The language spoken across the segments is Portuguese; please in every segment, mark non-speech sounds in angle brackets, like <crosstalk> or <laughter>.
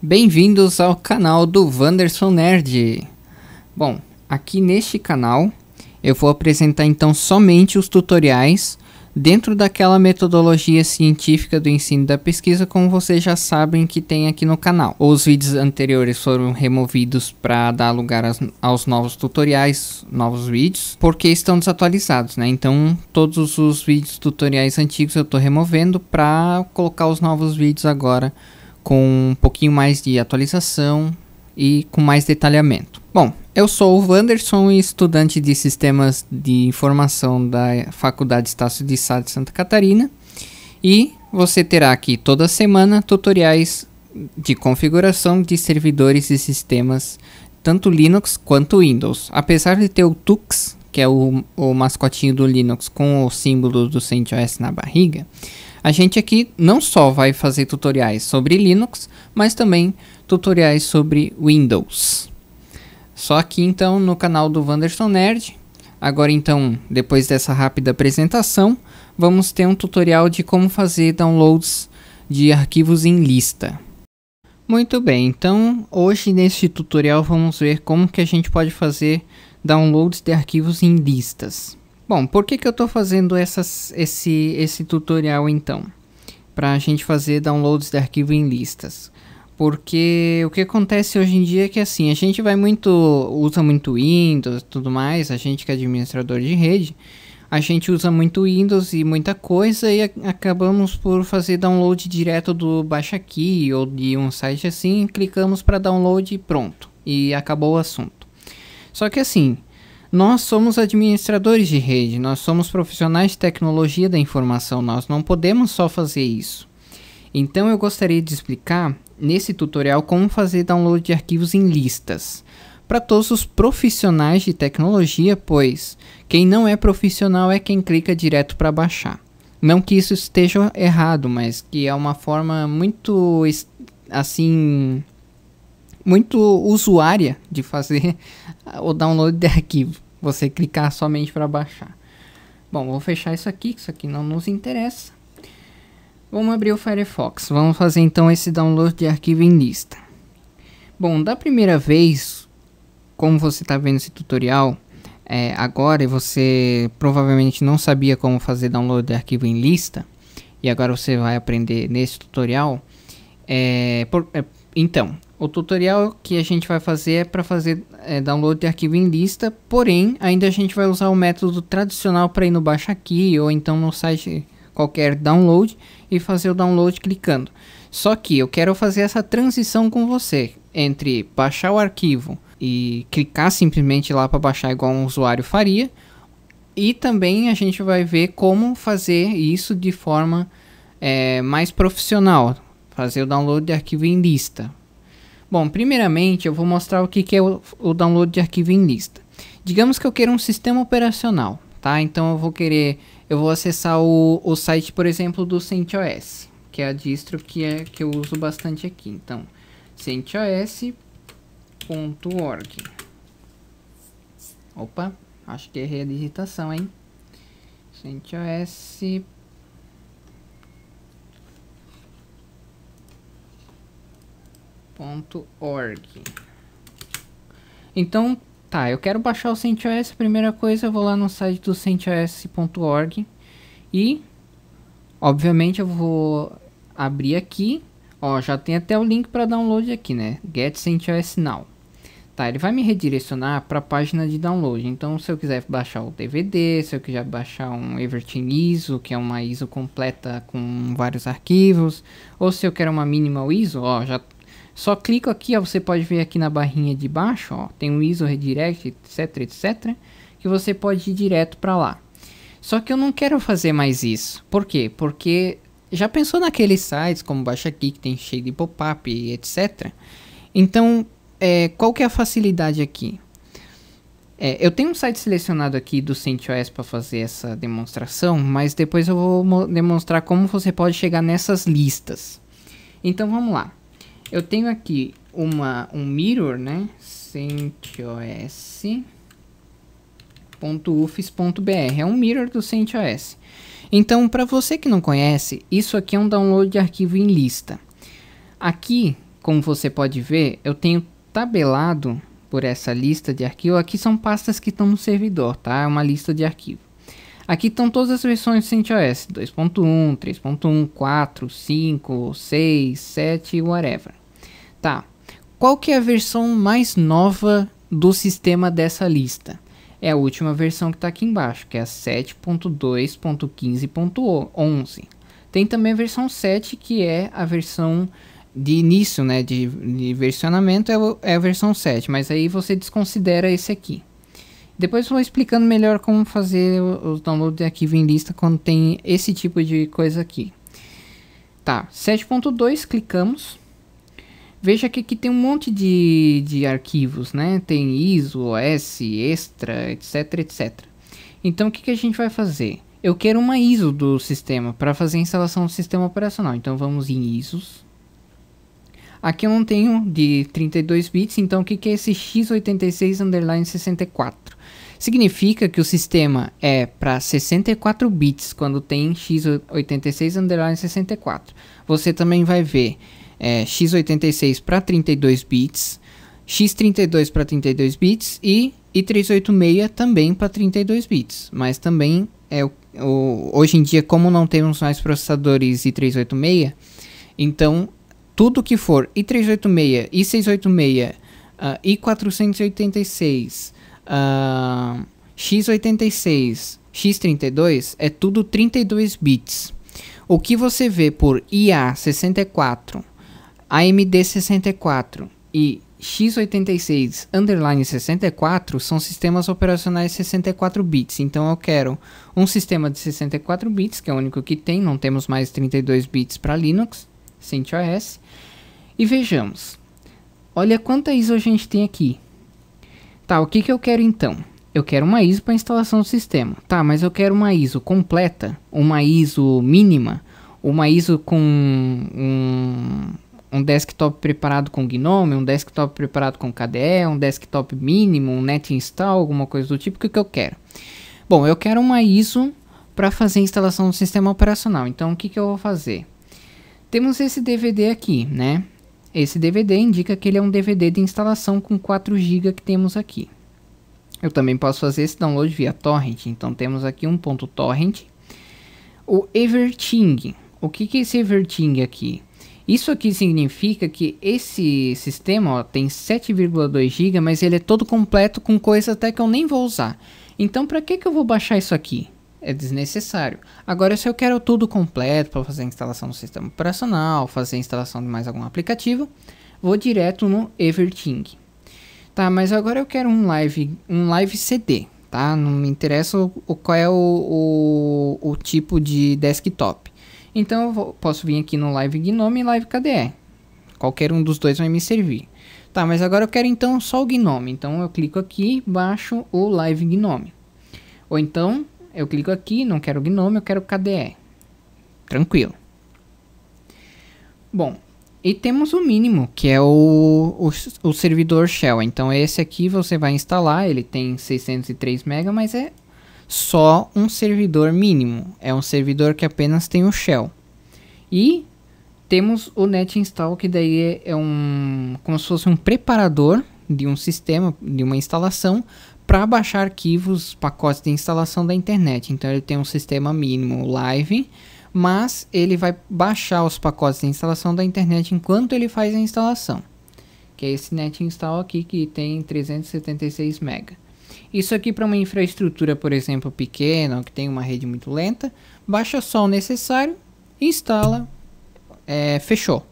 Bem-vindos ao canal do Wanderson Nerd. Bom, aqui neste canal eu vou apresentar então somente os tutoriais dentro daquela metodologia científica do ensino da pesquisa, como vocês já sabem que tem aqui no canal. Os vídeos anteriores foram removidos para dar lugar aos, aos novos tutoriais, novos vídeos, porque estão desatualizados, né? Então, todos os vídeos tutoriais antigos eu estou removendo para colocar os novos vídeos agora com um pouquinho mais de atualização e com mais detalhamento. Bom, eu sou o Wanderson, estudante de Sistemas de Informação da Faculdade Estácio de Sá de Santa Catarina, e você terá aqui toda semana tutoriais de configuração de servidores e sistemas, tanto Linux quanto Windows. Apesar de ter o Tux, que é o, o mascotinho do Linux com o símbolo do CentOS na barriga, a gente aqui não só vai fazer tutoriais sobre Linux, mas também tutoriais sobre Windows. Só aqui então no canal do Wanderson Nerd. Agora então, depois dessa rápida apresentação, vamos ter um tutorial de como fazer downloads de arquivos em lista. Muito bem, então hoje neste tutorial vamos ver como que a gente pode fazer downloads de arquivos em listas. Bom, por que, que eu estou fazendo essas, esse, esse tutorial então? Para a gente fazer downloads de arquivo em listas. Porque o que acontece hoje em dia é que assim, a gente vai muito, usa muito Windows e tudo mais, a gente que é administrador de rede, a gente usa muito Windows e muita coisa e acabamos por fazer download direto do Baixa Aqui ou de um site assim, clicamos para download e pronto. E acabou o assunto. Só que assim, nós somos administradores de rede, nós somos profissionais de tecnologia da informação, nós não podemos só fazer isso. Então eu gostaria de explicar nesse tutorial como fazer download de arquivos em listas para todos os profissionais de tecnologia, pois quem não é profissional é quem clica direto para baixar. Não que isso esteja errado, mas que é uma forma muito assim muito usuária de fazer <laughs> o download de arquivo você clicar somente para baixar. Bom, vou fechar isso aqui, que isso aqui não nos interessa. Vamos abrir o Firefox. Vamos fazer então esse download de arquivo em lista. Bom, da primeira vez, como você está vendo esse tutorial é, agora e você provavelmente não sabia como fazer download de arquivo em lista, e agora você vai aprender nesse tutorial. É, por, é, então, o tutorial que a gente vai fazer é para fazer é, download de arquivo em lista, porém ainda a gente vai usar o método tradicional para ir no baixa aqui ou então no site qualquer download e fazer o download clicando. Só que eu quero fazer essa transição com você entre baixar o arquivo e clicar simplesmente lá para baixar igual um usuário faria. E também a gente vai ver como fazer isso de forma é, mais profissional, fazer o download de arquivo em lista. Bom, primeiramente eu vou mostrar o que, é o, o download de arquivo em lista. Digamos que eu queira um sistema operacional, tá? Então eu vou querer, eu vou acessar o, o site, por exemplo, do CentOS, que é a distro que, é, que eu uso bastante aqui. Então, centos.org. Opa, acho que errei a digitação, hein? centos.org .org. Então, tá, eu quero baixar o CentOS, primeira coisa eu vou lá no site do centos.org e obviamente eu vou abrir aqui, ó, já tem até o link para download aqui, né? Get CentOS Now. Tá, ele vai me redirecionar para a página de download. Então, se eu quiser baixar o DVD, se eu quiser baixar um Everton ISO, que é uma ISO completa com vários arquivos, ou se eu quero uma minimal ISO, ó, já só clico aqui, ó, você pode ver aqui na barrinha de baixo, ó, tem um ISO redirect, etc, etc, que você pode ir direto para lá. Só que eu não quero fazer mais isso. Por quê? Porque já pensou naqueles sites como Baixa Aqui, que tem cheio de pop-up e etc. Então, é, qual que é a facilidade aqui? É, eu tenho um site selecionado aqui do CentOS para fazer essa demonstração, mas depois eu vou demonstrar como você pode chegar nessas listas. Então vamos lá. Eu tenho aqui uma, um mirror, né? CentOS.ufs.br. É um mirror do CentOS. Então, para você que não conhece, isso aqui é um download de arquivo em lista. Aqui, como você pode ver, eu tenho tabelado por essa lista de arquivo. Aqui são pastas que estão no servidor, tá? É uma lista de arquivo. Aqui estão todas as versões do CentOS, 2.1, 3.1, 4, 5, 6, 7, whatever. Tá. Qual que é a versão mais nova do sistema dessa lista? É a última versão que está aqui embaixo, que é a 7.2.15.11. Tem também a versão 7, que é a versão de início, né, de, de versionamento, é, o, é a versão 7, mas aí você desconsidera esse aqui. Depois vou explicando melhor como fazer o download de arquivo em lista quando tem esse tipo de coisa aqui. Tá, 7.2, clicamos. Veja que aqui tem um monte de, de arquivos, né? Tem ISO, OS, extra, etc, etc. Então o que, que a gente vai fazer? Eu quero uma ISO do sistema para fazer a instalação do sistema operacional. Então vamos em ISOs. Aqui eu não tenho de 32 bits, então o que, que é esse x86 underline 64? Significa que o sistema é para 64 bits quando tem x86 underline 64. Você também vai ver é, x86 para 32 bits, x32 para 32 bits e i386 também para 32 bits, mas também é o, o, hoje em dia como não temos mais processadores i386, então tudo que for i386, i686, uh, i486, uh, x86, x32 é tudo 32 bits. O que você vê por IA64 AMD64 e x86 underline 64 são sistemas operacionais 64 bits. Então eu quero um sistema de 64 bits, que é o único que tem, não temos mais 32 bits para Linux, CentOS. E vejamos. Olha quanta ISO a gente tem aqui. Tá, o que, que eu quero então? Eu quero uma ISO para instalação do sistema. Tá, mas eu quero uma ISO completa, uma ISO mínima, uma ISO com um um desktop preparado com GNOME, um desktop preparado com KDE, um desktop mínimo, um net install, alguma coisa do tipo, o que, eu quero? Bom, eu quero uma ISO para fazer a instalação do sistema operacional, então o que, que eu vou fazer? Temos esse DVD aqui, né? Esse DVD indica que ele é um DVD de instalação com 4 GB que temos aqui. Eu também posso fazer esse download via torrent, então temos aqui um ponto torrent. O everting, o que, que é esse everting aqui? Isso aqui significa que esse sistema ó, tem 7,2 GB, mas ele é todo completo com coisas até que eu nem vou usar. Então para que, que eu vou baixar isso aqui? É desnecessário. Agora se eu quero tudo completo para fazer a instalação do sistema operacional, fazer a instalação de mais algum aplicativo, vou direto no Everything. Tá, mas agora eu quero um live, um live CD, tá? Não me interessa o, o qual é o, o, o tipo de desktop. Então eu vou, posso vir aqui no Live Gnome e Live KDE. Qualquer um dos dois vai me servir. Tá, mas agora eu quero então só o Gnome. Então eu clico aqui, baixo o Live Gnome. Ou então eu clico aqui, não quero Gnome, eu quero KDE. Tranquilo. Bom, e temos o mínimo, que é o, o, o servidor Shell. Então esse aqui você vai instalar, ele tem 603 MB, mas é só um servidor mínimo, é um servidor que apenas tem o shell. E temos o net install que daí é, é um como se fosse um preparador de um sistema, de uma instalação para baixar arquivos, pacotes de instalação da internet. Então ele tem um sistema mínimo live, mas ele vai baixar os pacotes de instalação da internet enquanto ele faz a instalação. Que é esse net install aqui que tem 376 MB. Isso aqui para uma infraestrutura, por exemplo, pequena, que tem uma rede muito lenta, baixa só o necessário, instala, é, fechou,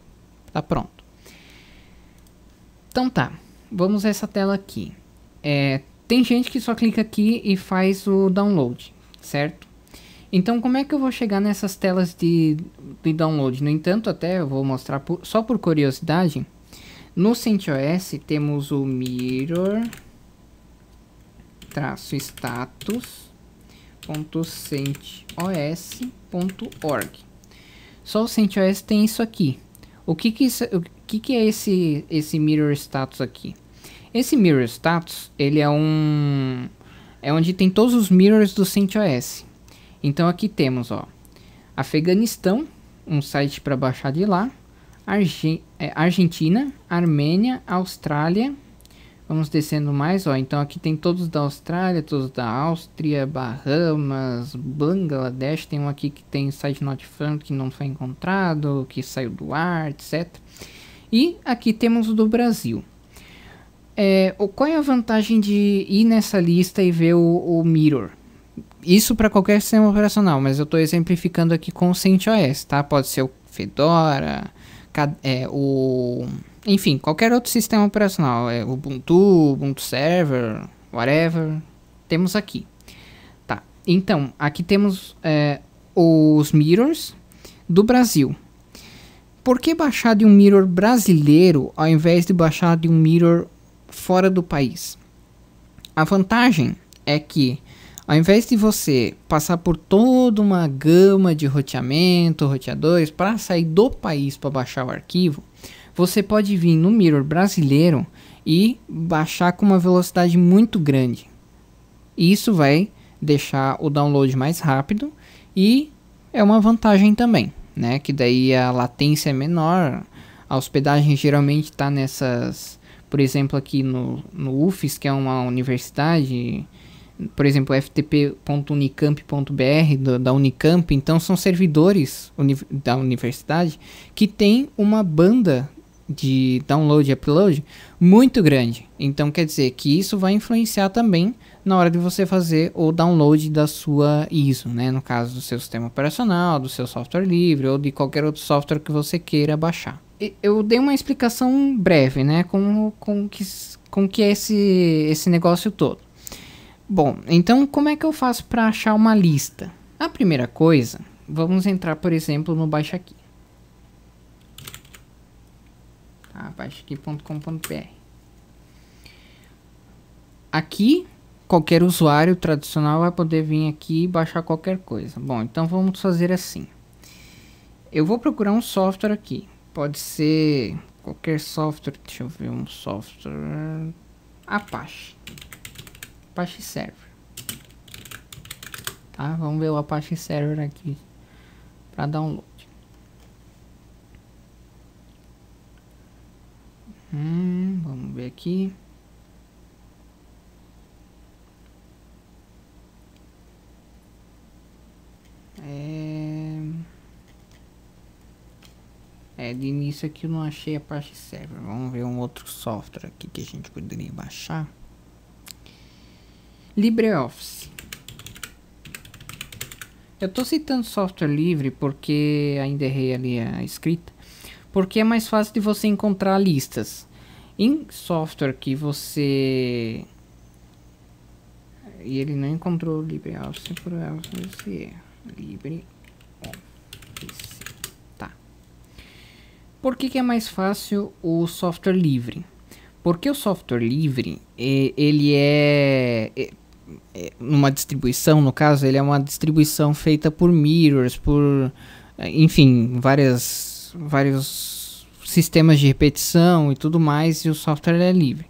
tá pronto. Então tá, vamos a essa tela aqui. É, tem gente que só clica aqui e faz o download, certo? Então como é que eu vou chegar nessas telas de, de download? No entanto, até eu vou mostrar por, só por curiosidade. No CentOS temos o Mirror traço org Só o CentOS tem isso aqui. O que que, isso, o que, que é esse, esse mirror status aqui? Esse mirror status, ele é um... É onde tem todos os mirrors do CentOS. Então aqui temos, ó, Afeganistão, um site para baixar de lá, Arge é, Argentina, Armênia, Austrália, Vamos descendo mais, ó. Então aqui tem todos da Austrália, todos da Áustria, Bahamas, Bangladesh. Tem um aqui que tem site not found que não foi encontrado, que saiu do ar, etc. E aqui temos o do Brasil. É, qual é a vantagem de ir nessa lista e ver o, o mirror? Isso para qualquer sistema operacional, mas eu estou exemplificando aqui com o CentOS, tá? Pode ser o Fedora, é, o enfim, qualquer outro sistema operacional, é Ubuntu, Ubuntu Server, whatever, temos aqui. Tá, então, aqui temos é, os mirrors do Brasil. Por que baixar de um mirror brasileiro ao invés de baixar de um mirror fora do país? A vantagem é que ao invés de você passar por toda uma gama de roteamento, roteadores, para sair do país para baixar o arquivo, você pode vir no mirror brasileiro e baixar com uma velocidade muito grande. Isso vai deixar o download mais rápido e é uma vantagem também, né? Que daí a latência é menor, a hospedagem geralmente está nessas, por exemplo, aqui no, no UFES, que é uma universidade, por exemplo, ftp.unicamp.br da Unicamp, então são servidores uni da universidade que tem uma banda de download e upload muito grande. Então quer dizer que isso vai influenciar também na hora de você fazer o download da sua ISO, né? No caso do seu sistema operacional, do seu software livre ou de qualquer outro software que você queira baixar. eu dei uma explicação breve, né? Com, com que, com que é esse, esse negócio todo. Bom, então como é que eu faço para achar uma lista? A primeira coisa, vamos entrar por exemplo no Baixa Aqui. apache.com.br. Aqui, qualquer usuário tradicional vai poder vir aqui e baixar qualquer coisa. Bom, então vamos fazer assim. Eu vou procurar um software aqui. Pode ser qualquer software. Deixa eu ver um software. Apache. Apache Server. Tá? Vamos ver o Apache Server aqui para download. Hum, vamos ver aqui. É... é, de início aqui eu não achei a parte server. Vamos ver um outro software aqui que a gente poderia baixar. LibreOffice. Eu estou citando software livre porque ainda errei ali a escrita porque é mais fácil de você encontrar listas. Em software que você... E ele não encontrou LibreOffice por LibreOffice. LibreOffice. Tá. Por que, que é mais fácil o software livre? Porque o software livre, ele é, é... Numa distribuição, no caso, ele é uma distribuição feita por mirrors, por... Enfim, várias vários sistemas de repetição e tudo mais, e o software é livre.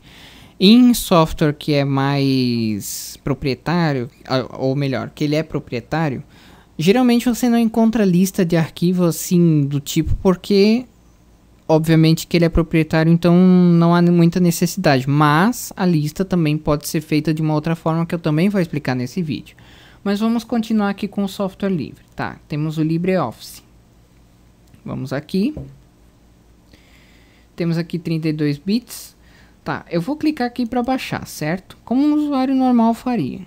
Em software que é mais proprietário, ou melhor, que ele é proprietário, geralmente você não encontra lista de arquivos assim do tipo, porque obviamente que ele é proprietário, então não há muita necessidade. Mas a lista também pode ser feita de uma outra forma que eu também vou explicar nesse vídeo. Mas vamos continuar aqui com o software livre. Tá, temos o LibreOffice. Vamos aqui. Temos aqui 32 bits. Tá, eu vou clicar aqui para baixar, certo? Como um usuário normal faria.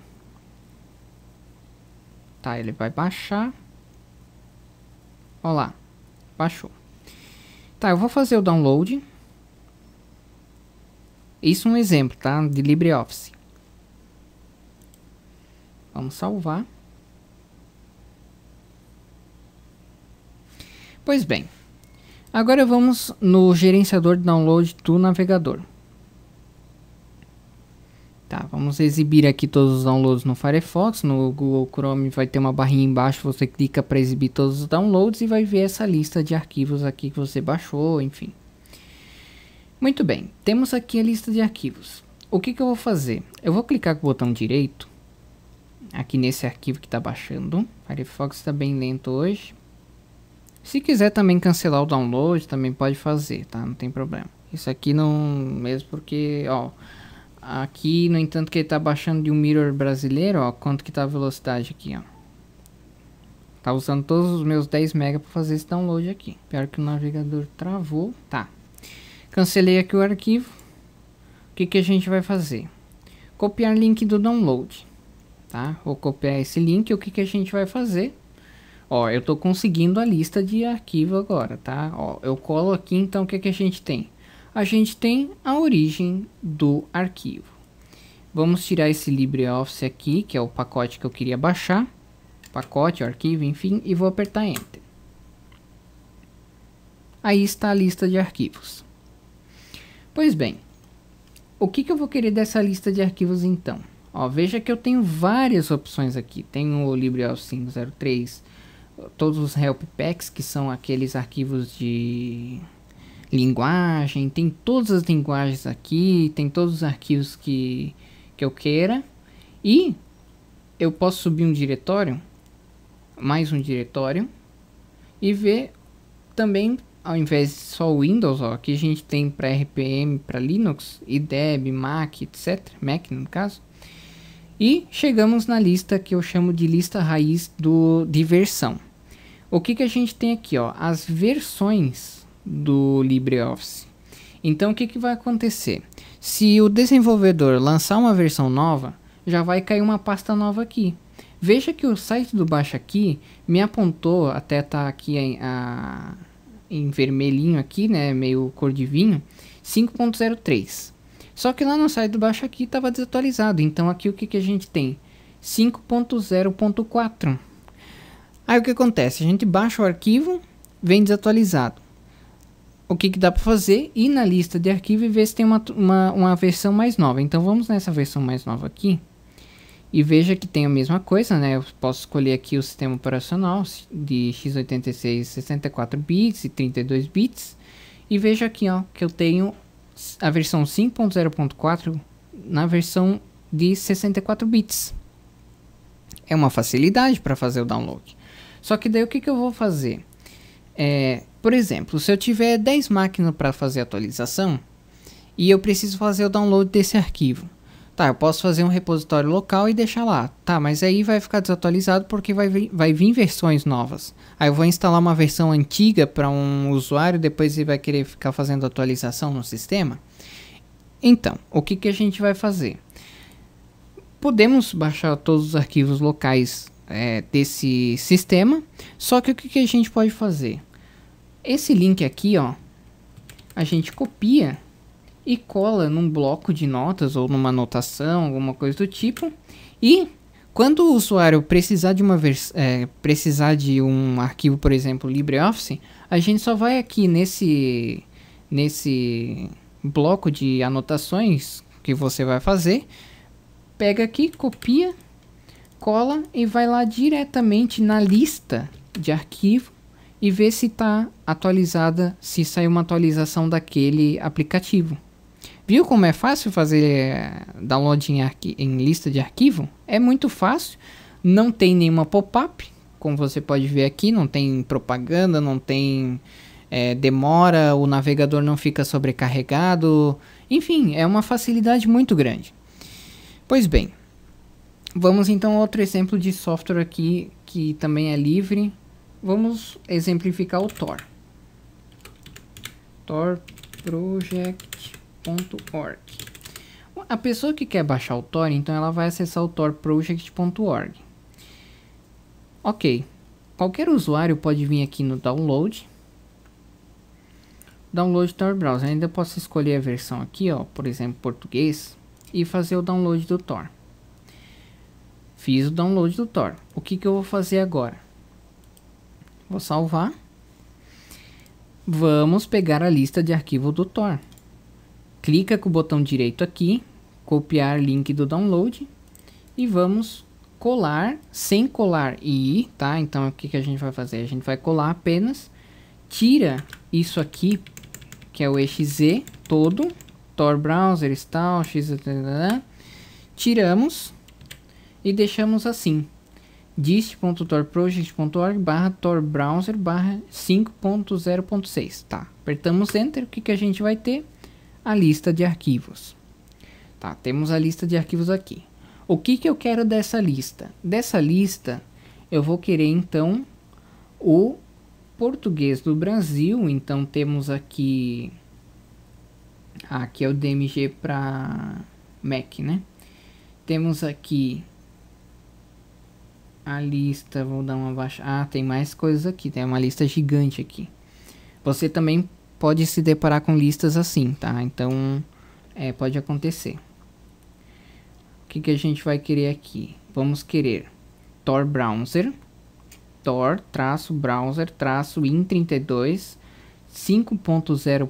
Tá, ele vai baixar. Olha lá, baixou. Tá, eu vou fazer o download. Isso é um exemplo, tá? De LibreOffice. Vamos salvar. Pois bem, agora vamos no gerenciador de download do navegador. Tá, vamos exibir aqui todos os downloads no Firefox. No Google Chrome vai ter uma barrinha embaixo, você clica para exibir todos os downloads e vai ver essa lista de arquivos aqui que você baixou, enfim. Muito bem, temos aqui a lista de arquivos. O que, que eu vou fazer? Eu vou clicar com o botão direito, aqui nesse arquivo que está baixando. Firefox está bem lento hoje. Se quiser também cancelar o download, também pode fazer, tá? Não tem problema. Isso aqui não... Mesmo porque, ó... Aqui, no entanto, que ele tá baixando de um mirror brasileiro, ó. Quanto que tá a velocidade aqui, ó. Tá usando todos os meus 10 MB para fazer esse download aqui. Pior que o navegador travou. Tá. Cancelei aqui o arquivo. O que, que a gente vai fazer? Copiar link do download. Tá? Vou copiar esse link. O que, que a gente vai fazer? Ó, eu tô conseguindo a lista de arquivo agora, tá? Ó, eu colo aqui, então o que, é que a gente tem? A gente tem a origem do arquivo. Vamos tirar esse LibreOffice aqui, que é o pacote que eu queria baixar. Pacote, arquivo, enfim, e vou apertar Enter. Aí está a lista de arquivos. Pois bem, o que, que eu vou querer dessa lista de arquivos então? Ó, veja que eu tenho várias opções aqui. Tenho o LibreOffice 503, todos os help packs, que são aqueles arquivos de linguagem, tem todas as linguagens aqui, tem todos os arquivos que, que eu queira. E eu posso subir um diretório, mais um diretório, e ver também, ao invés de só o Windows, ó, que a gente tem para RPM, para Linux, IDEB, Mac, etc, Mac no caso. E chegamos na lista que eu chamo de lista raiz do diversão. O que, que a gente tem aqui? Ó? As versões do LibreOffice. Então, o que, que vai acontecer? Se o desenvolvedor lançar uma versão nova, já vai cair uma pasta nova aqui. Veja que o site do Baixa Aqui me apontou, até tá aqui em, a, em vermelhinho aqui, né, meio cor de vinho, 5.03. Só que lá no site do Baixa Aqui estava desatualizado, então aqui o que, que a gente tem? 5.0.4. Aí o que acontece? A gente baixa o arquivo, vem desatualizado. O que, que dá para fazer? Ir na lista de arquivo e ver se tem uma, uma, uma versão mais nova. Então vamos nessa versão mais nova aqui. E veja que tem a mesma coisa, né? Eu posso escolher aqui o sistema operacional de x86 64 bits e 32 bits. E veja aqui, ó, que eu tenho a versão 5.0.4 na versão de 64 bits. É uma facilidade para fazer o download. Só que daí o que, que eu vou fazer? É, por exemplo, se eu tiver 10 máquinas para fazer atualização e eu preciso fazer o download desse arquivo. Tá, eu posso fazer um repositório local e deixar lá. Tá, mas aí vai ficar desatualizado porque vai vir, vai vir versões novas. Aí eu vou instalar uma versão antiga para um usuário, depois ele vai querer ficar fazendo atualização no sistema. Então, o que, que a gente vai fazer? Podemos baixar todos os arquivos locais é, desse sistema. Só que o que, que a gente pode fazer? Esse link aqui, ó, a gente copia e cola num bloco de notas ou numa anotação, alguma coisa do tipo. E quando o usuário precisar de uma é, precisar de um arquivo, por exemplo, LibreOffice, a gente só vai aqui nesse nesse bloco de anotações que você vai fazer, pega aqui, copia cola e vai lá diretamente na lista de arquivo e vê se está atualizada, se saiu uma atualização daquele aplicativo. Viu como é fácil fazer eh, download em, em lista de arquivo? É muito fácil, não tem nenhuma pop-up, como você pode ver aqui, não tem propaganda, não tem é, demora, o navegador não fica sobrecarregado, enfim, é uma facilidade muito grande. Pois bem, Vamos então a outro exemplo de software aqui que também é livre. Vamos exemplificar o Tor. torproject.org. A pessoa que quer baixar o Tor, então ela vai acessar o torproject.org. Ok. Qualquer usuário pode vir aqui no download. Download Tor Browser. Ainda posso escolher a versão aqui, ó, por exemplo, português, e fazer o download do Tor. Fiz o download do Tor. O que, que eu vou fazer agora? Vou salvar. Vamos pegar a lista de arquivo do Tor. Clica com o botão direito aqui, copiar link do download e vamos colar sem colar i, tá? Então o que, que a gente vai fazer? A gente vai colar apenas, tira isso aqui, que é o exe todo, Tor Browser, install, x, tiramos e deixamos assim dist.torproject.org barra torbrowser barra 5.0.6 tá apertamos enter o que, que a gente vai ter a lista de arquivos tá temos a lista de arquivos aqui o que que eu quero dessa lista dessa lista eu vou querer então o português do Brasil então temos aqui aqui é o DMG para Mac né temos aqui a lista, vou dar uma baixa. Ah, tem mais coisas aqui, tem uma lista gigante aqui. Você também pode se deparar com listas assim, tá? Então, é, pode acontecer. O que, que a gente vai querer aqui? Vamos querer Tor Browser, Tor-Browser-in32 5.0.4,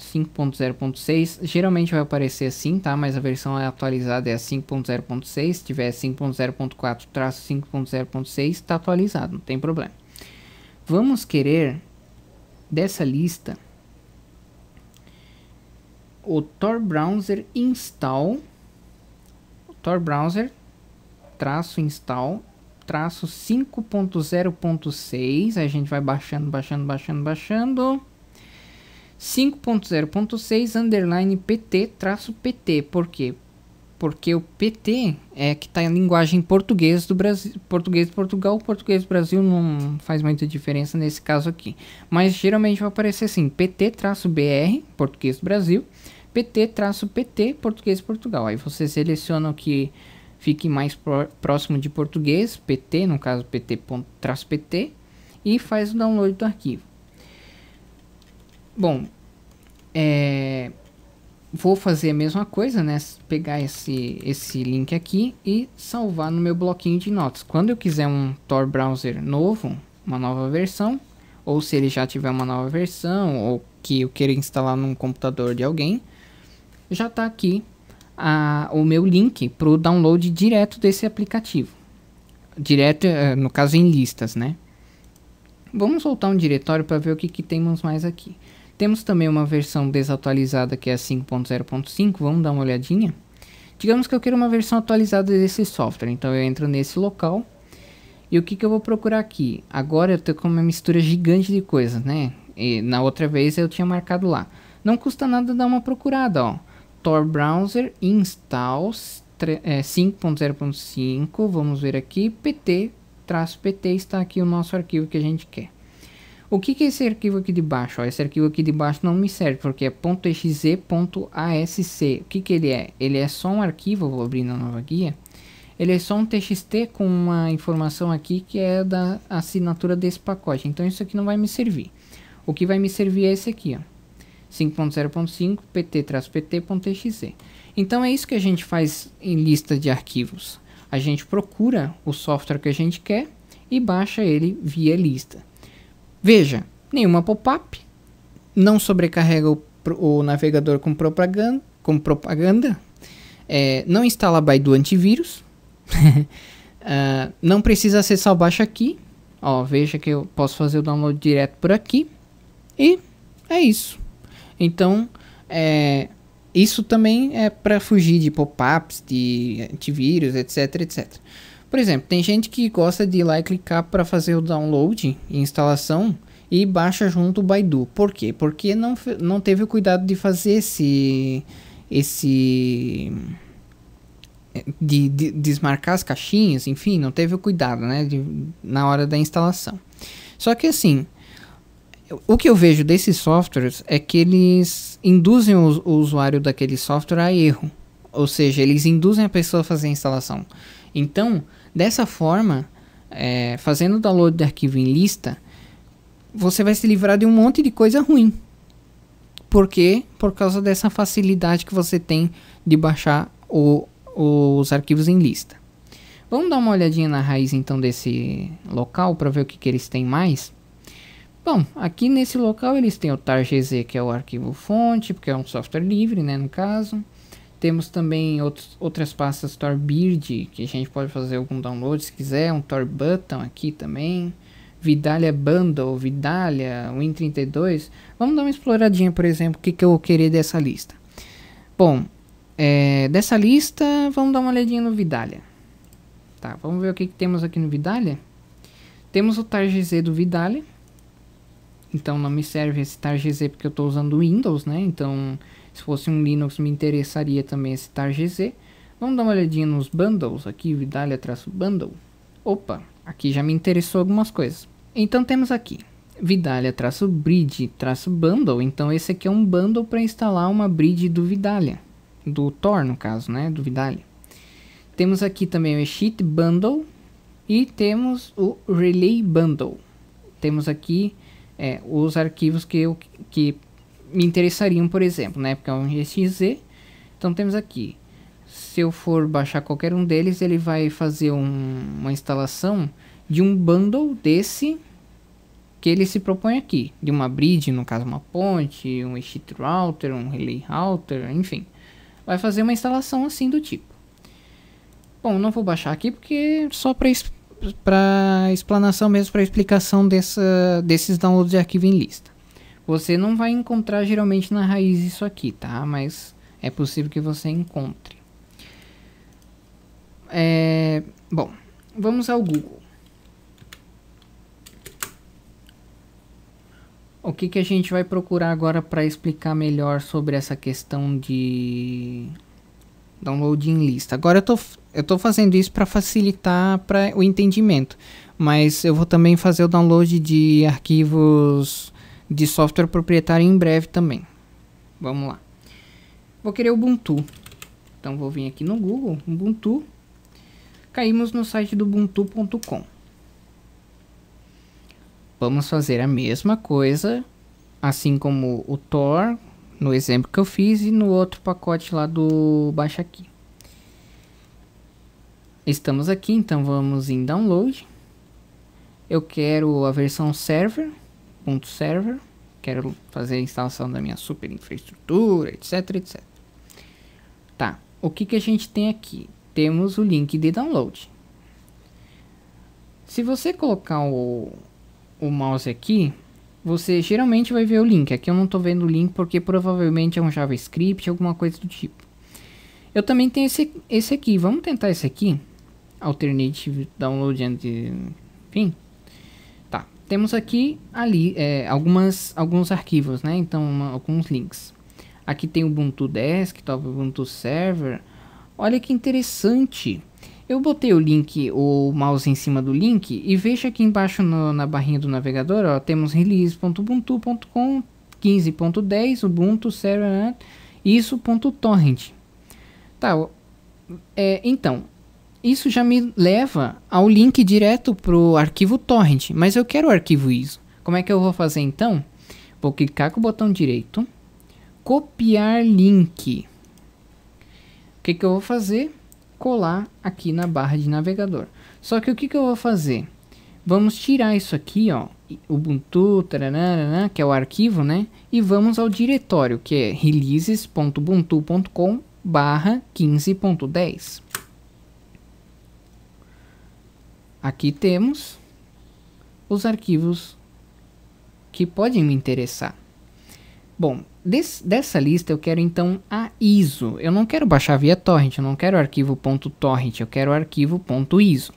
5.0.6, geralmente vai aparecer assim, tá? Mas a versão atualizada é a 5.0.6, se tiver 5.0.4 traço 5.0.6, está atualizado, não tem problema. Vamos querer dessa lista o Tor Browser install Tor Browser traço install traço 5.0.6. A gente vai baixando, baixando, baixando, baixando. 5.0.6 underline PT traço PT. Por quê? Porque o PT é que está em linguagem português do Brasil, português de Portugal, português do Brasil não faz muita diferença nesse caso aqui. Mas geralmente vai aparecer assim, PT traço BR, português do Brasil, PT traço PT, português de Portugal. Aí você seleciona o que fique mais pro, próximo de português, PT, no caso pt.pt, e faz o download do arquivo. Bom, é, vou fazer a mesma coisa, né? Pegar esse, esse link aqui e salvar no meu bloquinho de notas. Quando eu quiser um Tor Browser novo, uma nova versão, ou se ele já tiver uma nova versão, ou que eu queira instalar num computador de alguém, já está aqui a, o meu link para o download direto desse aplicativo. Direto, eh, no caso, em listas, né? Vamos voltar um diretório para ver o que, que temos mais aqui. Temos também uma versão desatualizada que é a 5.0.5, vamos dar uma olhadinha. Digamos que eu quero uma versão atualizada desse software, então eu entro nesse local. E o que, que eu vou procurar aqui? Agora eu estou com uma mistura gigante de coisas, né? E na outra vez eu tinha marcado lá. Não custa nada dar uma procurada, ó. Tor Browser installs é, 5.0.5, vamos ver aqui, pt, pt está aqui o nosso arquivo que a gente quer. O que, que é esse arquivo aqui de baixo? Ó, esse arquivo aqui de baixo não me serve, porque é .exe.asc. O que, que ele é? Ele é só um arquivo, vou abrir na nova guia. Ele é só um txt com uma informação aqui que é da assinatura desse pacote. Então isso aqui não vai me servir. O que vai me servir é esse aqui, ó. 5.0.5 pt-pt.exe. Então é isso que a gente faz em lista de arquivos. A gente procura o software que a gente quer e baixa ele via lista. Veja, nenhuma pop-up, não sobrecarrega o, o navegador com propaganda, com propaganda é, não instala Baidu antivírus, uh, <laughs> não precisa acessar o baixo aqui, ó, veja que eu posso fazer o download direto por aqui, e é isso. Então, é, isso também é para fugir de pop-ups, de antivírus, etc, etc. Por exemplo, tem gente que gosta de ir lá e clicar para fazer o download e instalação e baixa junto o Baidu. Por quê? Porque não, não teve o cuidado de fazer esse. esse de, de, desmarcar as caixinhas, enfim, não teve o cuidado né, de, na hora da instalação. Só que assim, o que eu vejo desses softwares é que eles induzem o, o usuário daquele software a erro. Ou seja, eles induzem a pessoa a fazer a instalação. Então, dessa forma, é, fazendo o download de arquivo em lista, você vai se livrar de um monte de coisa ruim. Por quê? Por causa dessa facilidade que você tem de baixar o, os arquivos em lista. Vamos dar uma olhadinha na raiz então desse local para ver o que, que eles têm mais. Bom, aqui nesse local eles têm o tar.gz, que é o arquivo fonte, porque é um software livre, né, no caso. Temos também outros, outras pastas torbird que a gente pode fazer algum download se quiser, um torbutton aqui também. Vidalia Bundle, Vidalia, Win32. Vamos dar uma exploradinha, por exemplo, o que, que eu queria dessa lista. Bom, é, dessa lista, vamos dar uma olhadinha no Vidalia. Tá, vamos ver o que, que temos aqui no Vidalia. Temos o tar.gz do Vidalia então não me serve esse targz porque eu estou usando Windows, né? Então se fosse um Linux me interessaria também esse targz. Vamos dar uma olhadinha nos bundles aqui, vidalia-bundle. Opa, aqui já me interessou algumas coisas. Então temos aqui vidalia-bridge-bundle. Então esse aqui é um bundle para instalar uma bridge do Vidalia. Do Tor, no caso, né? Do Vidalia. Temos aqui também o Sheet Bundle. E temos o Relay Bundle. Temos aqui é, os arquivos que, eu, que me interessariam, por exemplo, né? Porque é um GXZ. Então temos aqui. Se eu for baixar qualquer um deles, ele vai fazer um, uma instalação de um bundle desse que ele se propõe aqui. De uma bridge, no caso uma ponte, um sheet router, um relay router, enfim. Vai fazer uma instalação assim do tipo. Bom, não vou baixar aqui porque é só para para explanação mesmo, para explicação dessa, desses downloads de arquivo em lista. Você não vai encontrar geralmente na raiz isso aqui, tá? Mas é possível que você encontre. É, bom, vamos ao Google. O que, que a gente vai procurar agora para explicar melhor sobre essa questão de download em lista? Agora eu tô, eu estou fazendo isso para facilitar para o entendimento, mas eu vou também fazer o download de arquivos de software proprietário em breve também. Vamos lá. Vou querer Ubuntu. Então vou vir aqui no Google, Ubuntu. Caímos no site do ubuntu.com. Vamos fazer a mesma coisa, assim como o Tor, no exemplo que eu fiz, e no outro pacote lá do Baixa Aqui. Estamos aqui, então vamos em download. Eu quero a versão server, ponto .server. Quero fazer a instalação da minha super infraestrutura, etc, etc. Tá, o que, que a gente tem aqui? Temos o link de download. Se você colocar o, o mouse aqui, você geralmente vai ver o link. Aqui eu não estou vendo o link porque provavelmente é um JavaScript, alguma coisa do tipo. Eu também tenho esse, esse aqui. Vamos tentar esse aqui alternative download and enfim tá temos aqui ali é, algumas alguns arquivos né então uma, alguns links aqui tem o Ubuntu Desktop tá, Ubuntu Server olha que interessante eu botei o link, o mouse em cima do link e veja aqui embaixo no, na barrinha do navegador, ó, temos release.ubuntu.com 15.10 ubuntu server isso.torrent. Tá, é, então, isso já me leva ao link direto para o arquivo torrent, mas eu quero o arquivo ISO. Como é que eu vou fazer então? Vou clicar com o botão direito, copiar link. O que, que eu vou fazer? Colar aqui na barra de navegador. Só que o que, que eu vou fazer? Vamos tirar isso aqui, ó, Ubuntu, taranana, que é o arquivo, né? E vamos ao diretório, que é releases.ubuntu.com barra 15.10. Aqui temos os arquivos que podem me interessar. Bom, des, dessa lista eu quero então a ISO. Eu não quero baixar via torrent, eu não quero arquivo .torrent, eu quero arquivo .iso.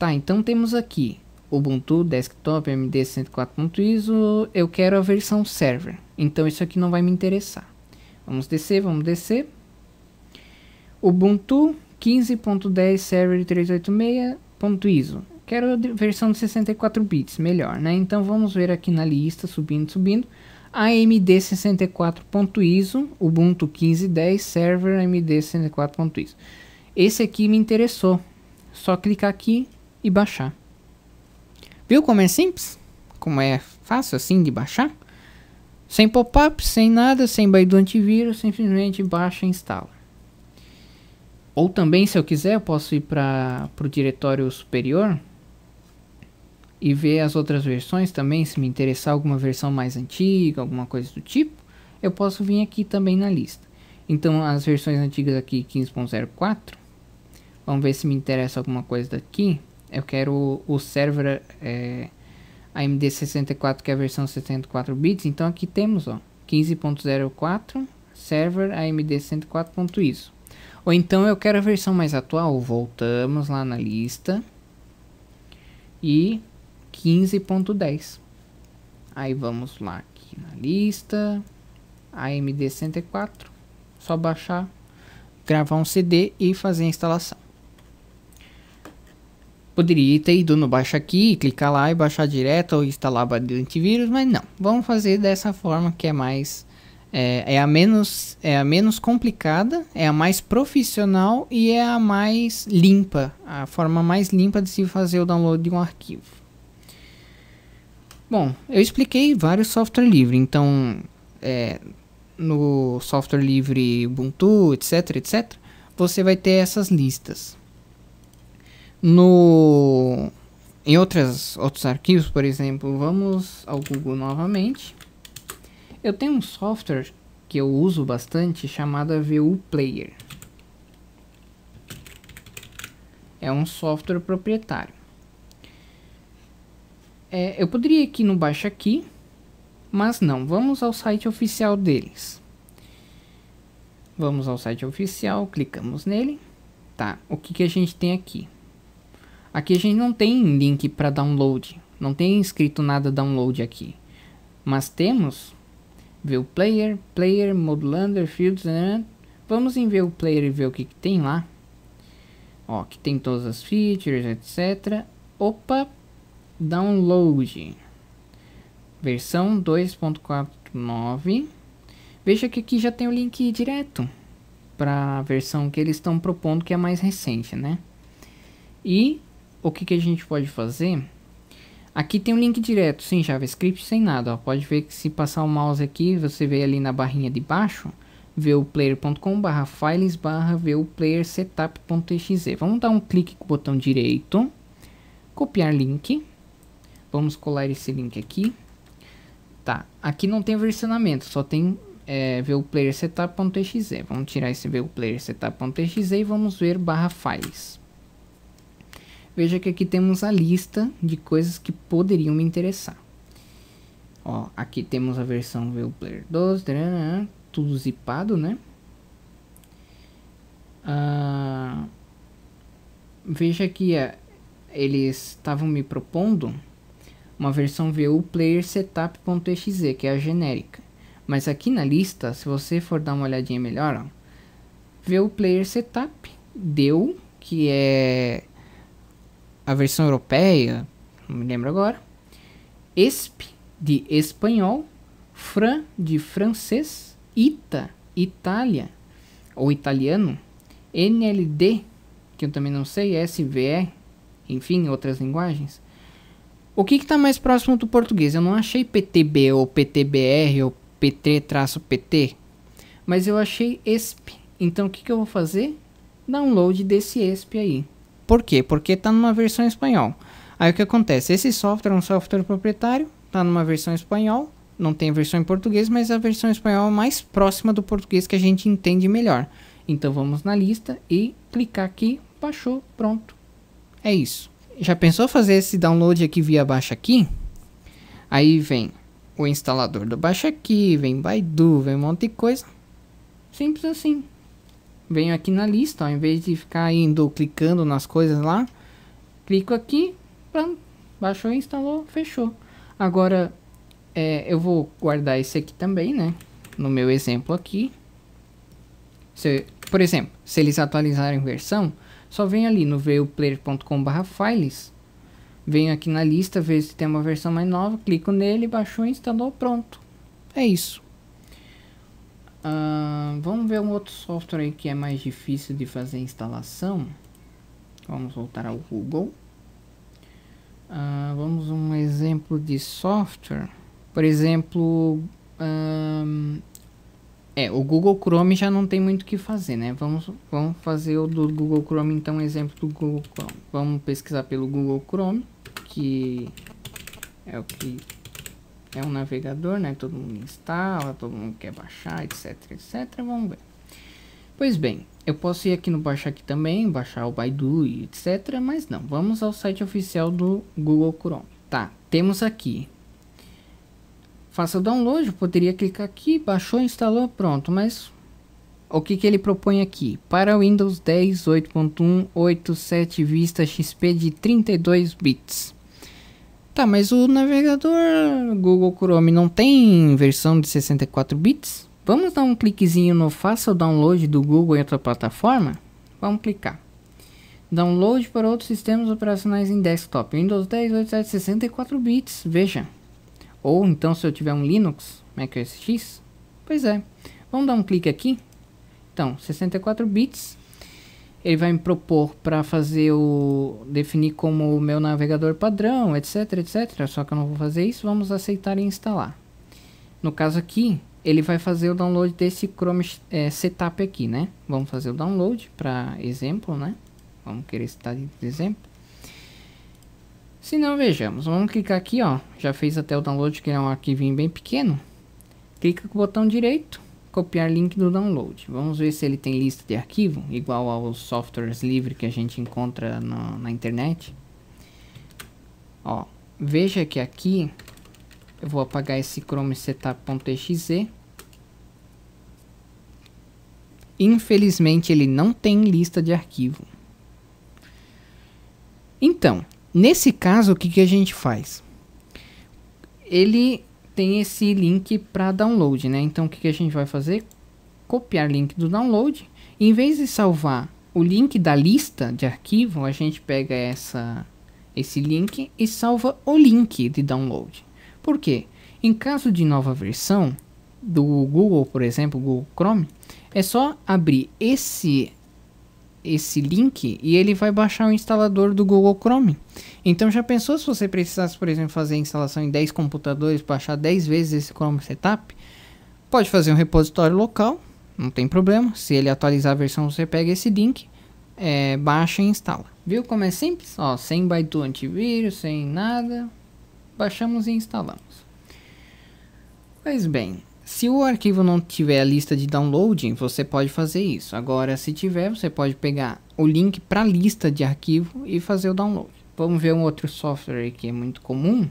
Tá, então temos aqui Ubuntu Desktop MD 104.iso, eu quero a versão server. Então isso aqui não vai me interessar. Vamos descer, vamos descer. Ubuntu 15.10 Server 386 Ponto ISO. Quero a versão de 64 bits, melhor, né? Então vamos ver aqui na lista, subindo, subindo. AMD 64.ISO, Ubuntu 15.10, Server AMD 64.ISO. Esse aqui me interessou. Só clicar aqui e baixar. Viu como é simples? Como é fácil assim de baixar? Sem pop-up, sem nada, sem Baidu antivírus, simplesmente baixa e instala. Ou também, se eu quiser, eu posso ir para o diretório superior e ver as outras versões também, se me interessar alguma versão mais antiga, alguma coisa do tipo, eu posso vir aqui também na lista. Então as versões antigas aqui 15.04, vamos ver se me interessa alguma coisa daqui. Eu quero o, o server é, AMD 64, que é a versão 64 bits, então aqui temos ó 15.04 server AMD 64.ISO. Ou então eu quero a versão mais atual. Voltamos lá na lista. E 15.10. Aí vamos lá aqui na lista. AMD 104. Só baixar, gravar um CD e fazer a instalação. Poderia ter ido no baixo aqui, clicar lá e baixar direto ou instalar a antivírus, mas não. Vamos fazer dessa forma que é mais é, é, a menos, é a menos complicada, é a mais profissional e é a mais limpa, a forma mais limpa de se fazer o download de um arquivo. Bom, eu expliquei vários software livre, então é, no software livre Ubuntu, etc, etc, você vai ter essas listas. No, em outras, outros arquivos, por exemplo, vamos ao Google novamente eu tenho um software que eu uso bastante chamado VU Player. É um software proprietário. É, eu poderia ir aqui no baixo aqui, mas não. Vamos ao site oficial deles. Vamos ao site oficial, clicamos nele. Tá, o que, que a gente tem aqui? Aqui a gente não tem link para download, não tem escrito nada download aqui. Mas temos View Player, Player, Modulander, Fields, né? né, né. Vamos em View Player e ver o que, que tem lá. Ó, que tem todas as features, etc. Opa, Download. Versão 2.49. Veja que aqui já tem o link direto para a versão que eles estão propondo, que é a mais recente, né? E o que, que a gente pode fazer Aqui tem um link direto, sem JavaScript, sem nada. Ó. Pode ver que se passar o mouse aqui, você vê ali na barrinha de baixo, vê o player.com barra files barra vê o player setup.exe. Vamos dar um clique com o botão direito, copiar link. Vamos colar esse link aqui. Tá, aqui não tem versionamento, só tem é, ver o player setup.exe. Vamos tirar esse ver o player setup.exe e vamos ver barra files. Veja que aqui temos a lista de coisas que poderiam me interessar. Ó, aqui temos a versão View Player 2, tudo zipado, né? Ah, veja que é, eles estavam me propondo uma versão VU Player Setup.exe, que é a genérica. Mas aqui na lista, se você for dar uma olhadinha melhor, ó, VU Player Setup deu, que é a versão europeia, não me lembro agora. ESP de espanhol, Fran de francês, Ita, Itália ou italiano, NLD, que eu também não sei, SVE, enfim, outras linguagens. O que está mais próximo do português? Eu não achei PTB ou PTBR ou PT-PT, mas eu achei ESP. Então o que, que eu vou fazer? Download desse ESP aí. Por quê? Porque está numa versão espanhol. Aí o que acontece? Esse software é um software proprietário, está numa versão espanhol, não tem versão em português, mas a versão espanhol é mais próxima do português que a gente entende melhor. Então vamos na lista e clicar aqui, baixou, pronto. É isso. Já pensou fazer esse download aqui via baixa aqui? Aí vem o instalador do baixa aqui, vem Baidu, vem um monte de coisa. Simples assim venho aqui na lista, ó, em vez de ficar indo clicando nas coisas lá, clico aqui, pronto, baixou, instalou, fechou. Agora, é, eu vou guardar esse aqui também, né? No meu exemplo aqui. Se, por exemplo, se eles atualizarem versão, só vem ali no veioplayer.com.br files, venho aqui na lista, vejo se tem uma versão mais nova, clico nele, baixou, instalou, pronto. É isso. Uh, vamos ver um outro software aí que é mais difícil de fazer instalação. Vamos voltar ao Google. Uh, vamos um exemplo de software. Por exemplo, é, o Google Chrome já não tem muito o que fazer, né? Vamos, vamos fazer o do Google Chrome, então, um exemplo do Google Chrome. Vamos pesquisar pelo Google Chrome, que é o que é um navegador, né? Todo mundo instala, todo mundo quer baixar, etc, etc. Vamos ver. Pois bem, eu posso ir aqui no baixar aqui também, baixar o Baidu e etc, mas não. Vamos ao site oficial do Google Chrome. Tá, temos aqui. Faça o download, eu poderia clicar aqui, baixou, instalou, pronto, mas o que, que ele propõe aqui? Para Windows 10 8.1 87 Vista XP de 32 bits. Tá, mas o navegador Google Chrome não tem versão de 64 bits? Vamos dar um cliquezinho no faça o download do Google em outra plataforma? Vamos clicar. Download para outros sistemas operacionais em desktop. Windows 10, 87, 64 bits, veja. Ou então se eu tiver um Linux, Mac OS X, pois é. Vamos dar um clique aqui. Então, 64 bits, ele vai me propor para fazer o definir como o meu navegador padrão, etc, etc. Só que eu não vou fazer isso, vamos aceitar e instalar. No caso aqui, ele vai fazer o download desse Chrome é, Setup aqui, né? Vamos fazer o download para exemplo, né? Vamos querer citar de exemplo. Se não, vejamos. Vamos clicar aqui, ó. Já fez até o download, que é um arquivinho bem pequeno. Clica com o botão direito copiar link do download. Vamos ver se ele tem lista de arquivo, igual aos softwares livres que a gente encontra na, na internet. Ó, veja que aqui eu vou apagar esse Chrome setup.exe. Infelizmente ele não tem lista de arquivo. Então, nesse caso o que, que a gente faz? Ele tem esse link para download, né? Então o que, que a gente vai fazer? Copiar link do download. Em vez de salvar o link da lista de arquivo, a gente pega essa, esse link e salva o link de download. Por quê? Em caso de nova versão do Google, por exemplo, Google Chrome, é só abrir esse esse link e ele vai baixar o instalador do Google Chrome. Então já pensou se você precisasse, por exemplo, fazer a instalação em 10 computadores, baixar 10 vezes esse Chrome Setup? Pode fazer um repositório local, não tem problema. Se ele atualizar a versão, você pega esse link, é, baixa e instala. Viu como é simples? Ó, sem Baidu antivírus, sem nada, baixamos e instalamos. Pois bem, se o arquivo não tiver a lista de downloading, você pode fazer isso. Agora, se tiver, você pode pegar o link para a lista de arquivo e fazer o download. Vamos ver um outro software que é muito comum.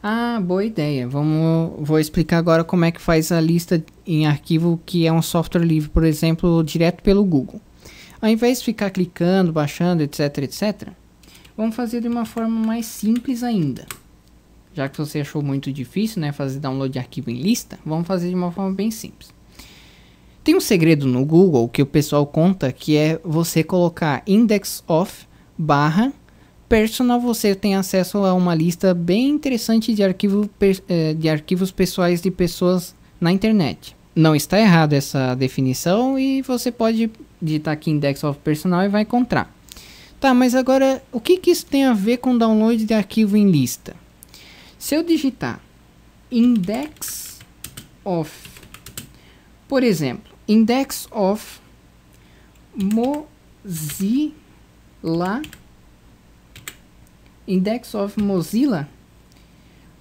Ah, boa ideia. Vamos, vou explicar agora como é que faz a lista em arquivo que é um software livre, por exemplo, direto pelo Google. Ao invés de ficar clicando, baixando, etc, etc, vamos fazer de uma forma mais simples ainda. Já que você achou muito difícil né, fazer download de arquivo em lista, vamos fazer de uma forma bem simples. Tem um segredo no Google que o pessoal conta que é você colocar index of barra personal você tem acesso a uma lista bem interessante de, arquivo, eh, de arquivos pessoais de pessoas na internet. Não está errado essa definição e você pode digitar aqui index of personal e vai encontrar. Tá, mas agora o que, que isso tem a ver com download de arquivo em lista? Se eu digitar index of, por exemplo, index of Mozilla, index of Mozilla,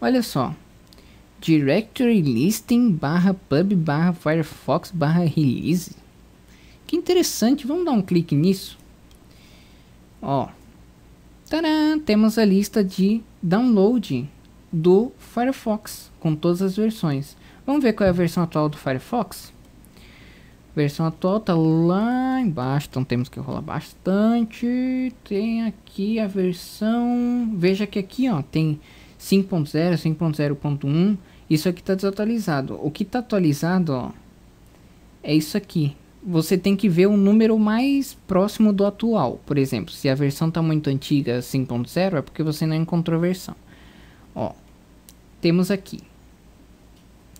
olha só, directory listing barra pub barra firefox barra release, que interessante, vamos dar um clique nisso, ó, Tcharam! Temos a lista de download do Firefox, com todas as versões. Vamos ver qual é a versão atual do Firefox? Versão atual tá lá embaixo, então temos que rolar bastante. Tem aqui a versão... Veja que aqui ó, tem 5.0, 5.0.1. Isso aqui está desatualizado. O que está atualizado ó, é isso aqui. Você tem que ver o número mais próximo do atual. Por exemplo, se a versão está muito antiga, 5.0, é porque você não encontrou a versão. Ó, temos aqui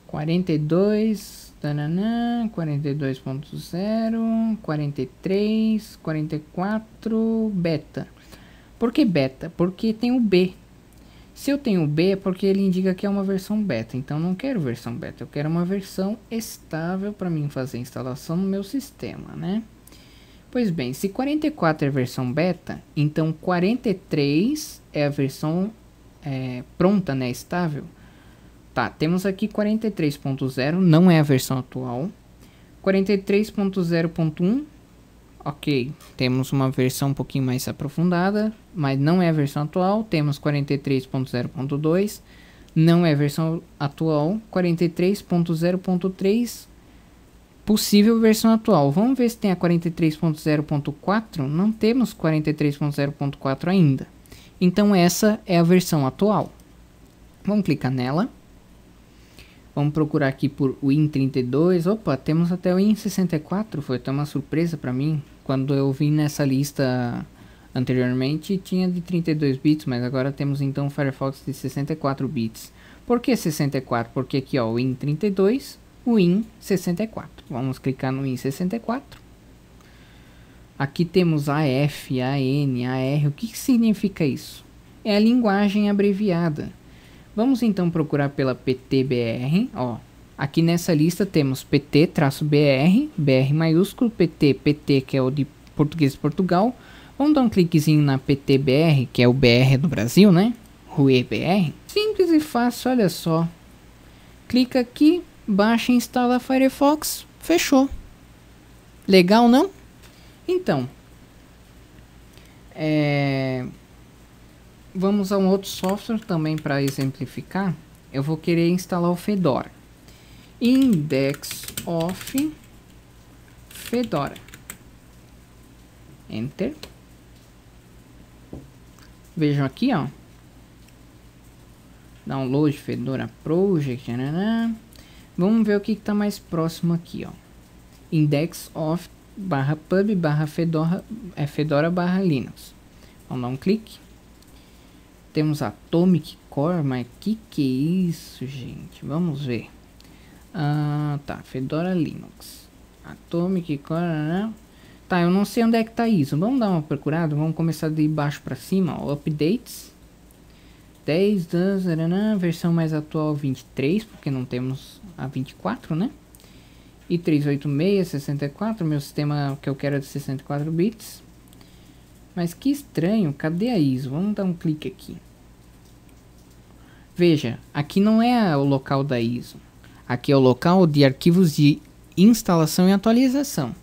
42, tananã, 42.0, 43, 44, beta. Por que beta? Porque tem o B. Se eu tenho o B é porque ele indica que é uma versão beta, então não quero versão beta, eu quero uma versão estável para mim fazer a instalação no meu sistema, né? Pois bem, se 44 é versão beta, então 43 é a versão é, pronta, né, estável. Tá, temos aqui 43.0, não é a versão atual. 43.0.1, ok, temos uma versão um pouquinho mais aprofundada, mas não é a versão atual. Temos 43.0.2, não é a versão atual. 43.0.3, possível versão atual. Vamos ver se tem a 43.0.4. Não temos 43.0.4 ainda. Então essa é a versão atual. Vamos clicar nela. Vamos procurar aqui por Win32. Opa, temos até o Win64. Foi até uma surpresa para mim. Quando eu vim nessa lista anteriormente, tinha de 32 bits, mas agora temos então Firefox de 64 bits. Por que 64? Porque aqui ó, Win32, Win64. Vamos clicar no Win64. Aqui temos AF, AN, AR. O que, que significa isso? É a linguagem abreviada. Vamos então procurar pela PTBR. Ó, aqui nessa lista temos PT-BR, BR maiúsculo, PT, PT que é o de português de Portugal. Vamos dar um cliquezinho na PTBR, que é o BR do Brasil, né? Rue BR. Simples e fácil, olha só. Clica aqui, baixa e instala Firefox. Fechou. Legal, não? Então, é, vamos a um outro software também para exemplificar. Eu vou querer instalar o Fedora. Index of Fedora. Enter. Vejam aqui, ó. Download Fedora Project. né? Vamos ver o que está mais próximo aqui, ó. Index of barra pub barra fedora, é fedora barra linux. Vamos dar um clique. Temos Atomic Core, mas que que é isso, gente? Vamos ver. Ah, tá, fedora linux. Atomic Core, né? né? Tá, eu não sei onde é que tá isso. Vamos dar uma procurada, vamos começar de baixo para cima, ó, updates. 10, 10, né, né, versão mais atual 23, porque não temos a 24, né? e 386, 64, meu sistema que eu quero é de 64 bits. Mas que estranho, cadê a ISO? Vamos dar um clique aqui. Veja, aqui não é o local da ISO. Aqui é o local de arquivos de instalação e atualização.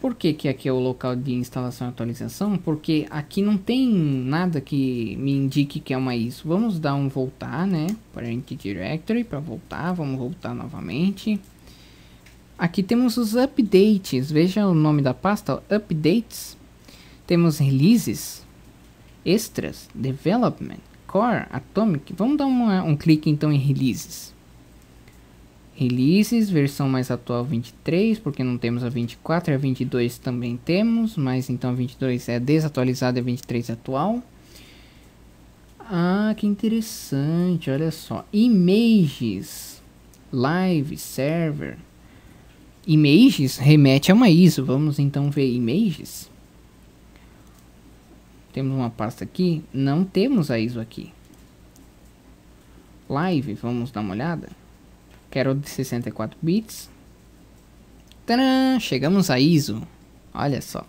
Por que, que aqui é o local de instalação e atualização? Porque aqui não tem nada que me indique que é uma ISO. Vamos dar um voltar, né? Parent Directory para voltar. Vamos voltar novamente. Aqui temos os updates, veja o nome da pasta, ó, updates. Temos releases, extras, development, core, atomic. Vamos dar uma, um clique então em releases. Releases, versão mais atual 23, porque não temos a 24, é a 22 também temos, mas então a 22 é desatualizada é e a 23 é atual. Ah, que interessante, olha só. Images, live, server, Images remete a uma ISO. Vamos então ver Images. Temos uma pasta aqui. Não temos a ISO aqui. Live, vamos dar uma olhada. Quero de 64 bits. Tcharam! Chegamos a ISO. Olha só.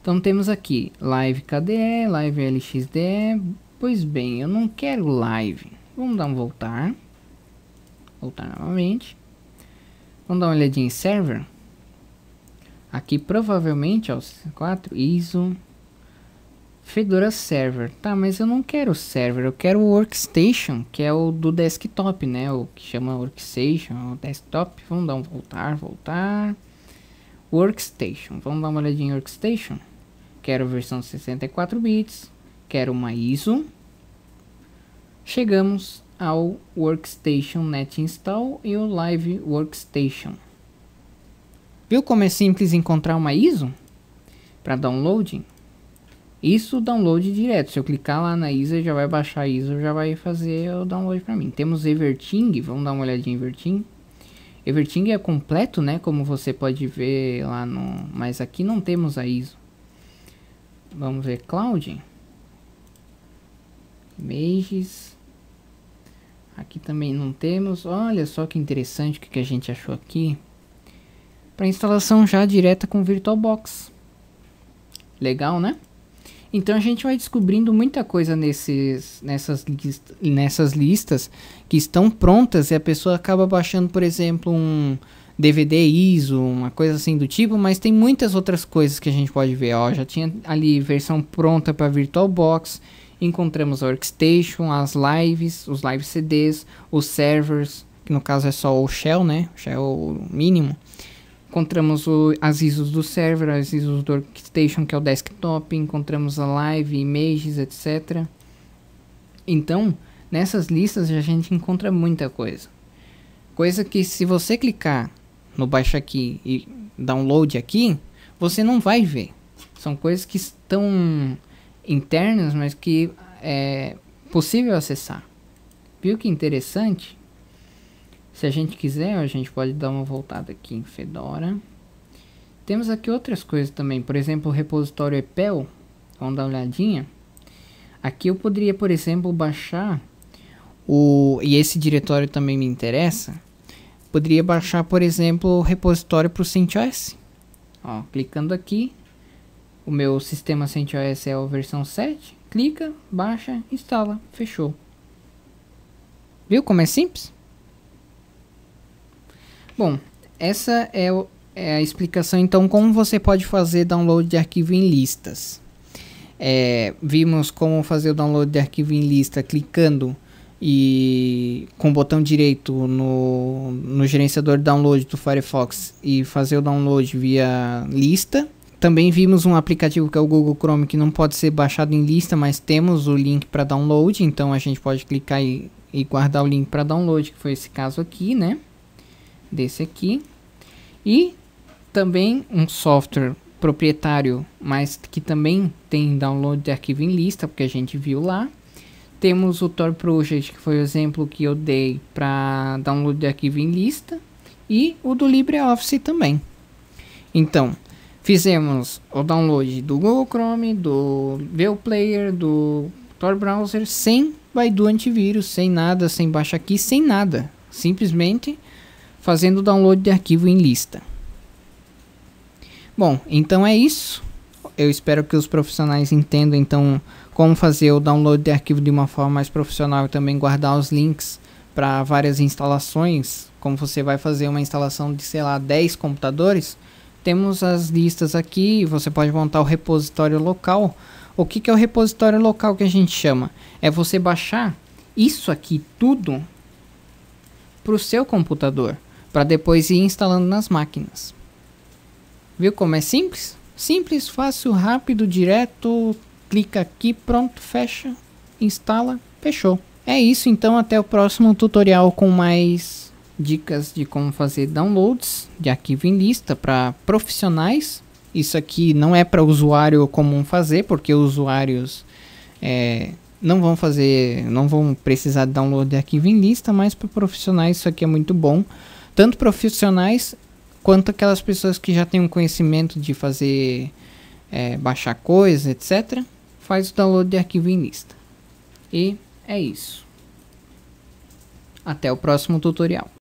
Então temos aqui Live KDE, Live LXDE. Pois bem, eu não quero Live. Vamos dar um voltar. Voltar novamente. Vamos dar uma olhadinha em server. Aqui provavelmente, ó, 4 ISO. Fedora Server. Tá, mas eu não quero server, eu quero o Workstation, que é o do desktop, né? O que chama Workstation, o desktop. Vamos dar um voltar, voltar. Workstation. Vamos dar uma olhadinha em Workstation. Quero versão 64 bits. Quero uma ISO. Chegamos ao Workstation Net Install e o Live Workstation. Viu como é simples encontrar uma ISO para downloading? Isso download direto. Se eu clicar lá na ISO, já vai baixar a ISO, já vai fazer o download para mim. Temos Everting, vamos dar uma olhadinha em Everting. Everting é completo, né? Como você pode ver lá no, mas aqui não temos a ISO. Vamos ver Cloud. Images. Aqui também não temos. Olha só que interessante o que, que a gente achou aqui. Para instalação já direta com VirtualBox. Legal, né? Então a gente vai descobrindo muita coisa nesses, nessas, list, nessas listas que estão prontas e a pessoa acaba baixando, por exemplo, um DVD ISO, uma coisa assim do tipo, mas tem muitas outras coisas que a gente pode ver. Ó, já tinha ali versão pronta para VirtualBox encontramos a workstation, as lives, os live CDs, os servers, que no caso é só o shell, né? O shell é mínimo. Encontramos o, as ISOs do server, as ISOs do workstation, que é o desktop, encontramos a live, images, etc. Então, nessas listas a gente encontra muita coisa. Coisa que se você clicar no baixo aqui e download aqui, você não vai ver. São coisas que estão internas, mas que é possível acessar. Viu que interessante? Se a gente quiser, a gente pode dar uma voltada aqui em Fedora. Temos aqui outras coisas também, por exemplo, o repositório EPEL. Vamos dar uma olhadinha. Aqui eu poderia, por exemplo, baixar o e esse diretório também me interessa. Poderia baixar, por exemplo, o repositório para o CentOS. Ó, clicando aqui, o meu sistema CentOS é a versão 7. Clica, baixa, instala, fechou. Viu como é simples? Bom, essa é, o, é a explicação então como você pode fazer download de arquivo em listas. É, vimos como fazer o download de arquivo em lista clicando e com o botão direito no, no gerenciador de download do Firefox e fazer o download via lista. Também vimos um aplicativo que é o Google Chrome que não pode ser baixado em lista, mas temos o link para download, então a gente pode clicar e, e guardar o link para download, que foi esse caso aqui, né? Desse aqui. E também um software proprietário, mas que também tem download de arquivo em lista, porque a gente viu lá. Temos o Tor Project, que foi o exemplo que eu dei para download de arquivo em lista, e o do LibreOffice também. Então, Fizemos o download do Google Chrome, do Dell Player, do Tor Browser, sem Baidu antivírus, sem nada, sem baixa aqui, sem nada. Simplesmente fazendo o download de arquivo em lista. Bom, então é isso. Eu espero que os profissionais entendam então como fazer o download de arquivo de uma forma mais profissional e também guardar os links para várias instalações, como você vai fazer uma instalação de, sei lá, 10 computadores, temos as listas aqui, você pode montar o repositório local. O que, que é o repositório local que a gente chama? É você baixar isso aqui tudo para o seu computador, para depois ir instalando nas máquinas. Viu como é simples? Simples, fácil, rápido, direto. Clica aqui, pronto, fecha, instala, fechou. É isso, então até o próximo tutorial com mais dicas de como fazer downloads de arquivo em lista para profissionais. Isso aqui não é para usuário comum fazer, porque usuários é, não vão fazer, não vão precisar de download de arquivo em lista, mas para profissionais isso aqui é muito bom. Tanto profissionais quanto aquelas pessoas que já têm um conhecimento de fazer é, baixar coisa, etc. Faz o download de arquivo em lista. E é isso. Até o próximo tutorial.